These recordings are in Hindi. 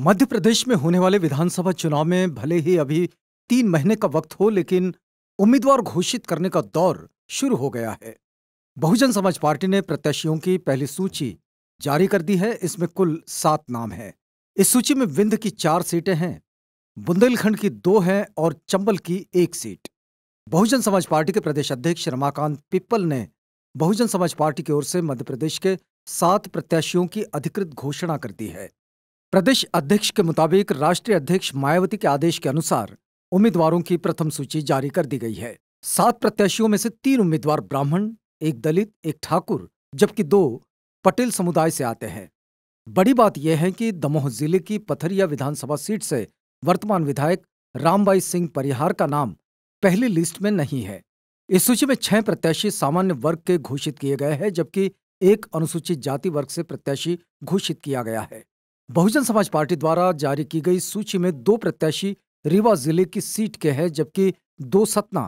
मध्य प्रदेश में होने वाले विधानसभा चुनाव में भले ही अभी तीन महीने का वक्त हो लेकिन उम्मीदवार घोषित करने का दौर शुरू हो गया है बहुजन समाज पार्टी ने प्रत्याशियों की पहली सूची जारी कर दी है इसमें कुल सात नाम हैं इस सूची में विंध्य की चार सीटें हैं बुंदेलखंड की दो हैं और चंबल की एक सीट बहुजन समाज पार्टी के प्रदेश अध्यक्ष रमाकांत पिप्पल ने बहुजन समाज पार्टी की ओर से मध्य प्रदेश के सात प्रत्याशियों की अधिकृत घोषणा कर दी है प्रदेश अध्यक्ष के मुताबिक राष्ट्रीय अध्यक्ष मायावती के आदेश के अनुसार उम्मीदवारों की प्रथम सूची जारी कर दी गई है सात प्रत्याशियों में से तीन उम्मीदवार ब्राह्मण एक दलित एक ठाकुर जबकि दो पटेल समुदाय से आते हैं बड़ी बात यह है कि दमोह जिले की पथरिया विधानसभा सीट से वर्तमान विधायक रामबाई सिंह परिहार का नाम पहली लिस्ट में नहीं है इस सूची में छह प्रत्याशी सामान्य वर्ग के घोषित किए गए हैं जबकि एक अनुसूचित जाति वर्ग से प्रत्याशी घोषित किया गया है बहुजन समाज पार्टी द्वारा जारी की गई सूची में दो प्रत्याशी रीवा जिले की सीट के हैं जबकि दो सतना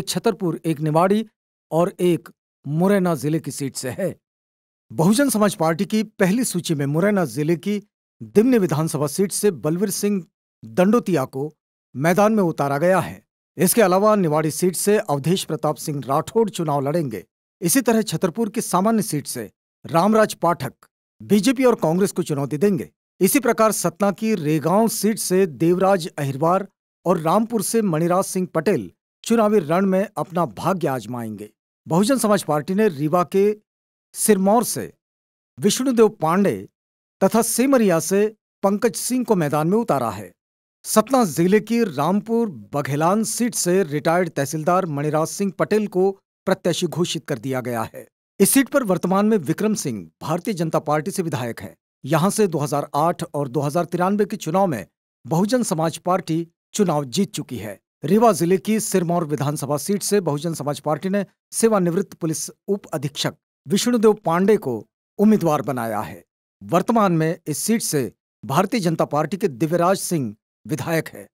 एक छतरपुर एक निवाड़ी और एक मुरैना जिले की सीट से है बहुजन समाज पार्टी की पहली सूची में मुरैना जिले की दिमनी विधानसभा सीट से बलवीर सिंह दंडोतिया को मैदान में उतारा गया है इसके अलावा निवाड़ी सीट से अवधेश प्रताप सिंह राठौड़ चुनाव लड़ेंगे इसी तरह छतरपुर की सामान्य सीट से रामराज पाठक बीजेपी और कांग्रेस को चुनौती देंगे इसी प्रकार सतना की रेगांव सीट से देवराज अहिरवार और रामपुर से मणिराज सिंह पटेल चुनावी रण में अपना भाग्य आजमाएंगे बहुजन समाज पार्टी ने रीवा के सिरमौर से विष्णुदेव पांडे तथा सेमरिया से पंकज सिंह को मैदान में उतारा है सतना जिले की रामपुर बघेलान सीट से रिटायर्ड तहसीलदार मणिराज सिंह पटेल को प्रत्याशी घोषित कर दिया गया है इस सीट पर वर्तमान में विक्रम सिंह भारतीय जनता पार्टी से विधायक हैं यहां से 2008 और दो के चुनाव में बहुजन समाज पार्टी चुनाव जीत चुकी है रीवा जिले की सिरमौर विधानसभा सीट से बहुजन समाज पार्टी ने सेवानिवृत्त पुलिस उप अधीक्षक विष्णुदेव पांडे को उम्मीदवार बनाया है वर्तमान में इस सीट से भारतीय जनता पार्टी के दिव्यराज सिंह विधायक है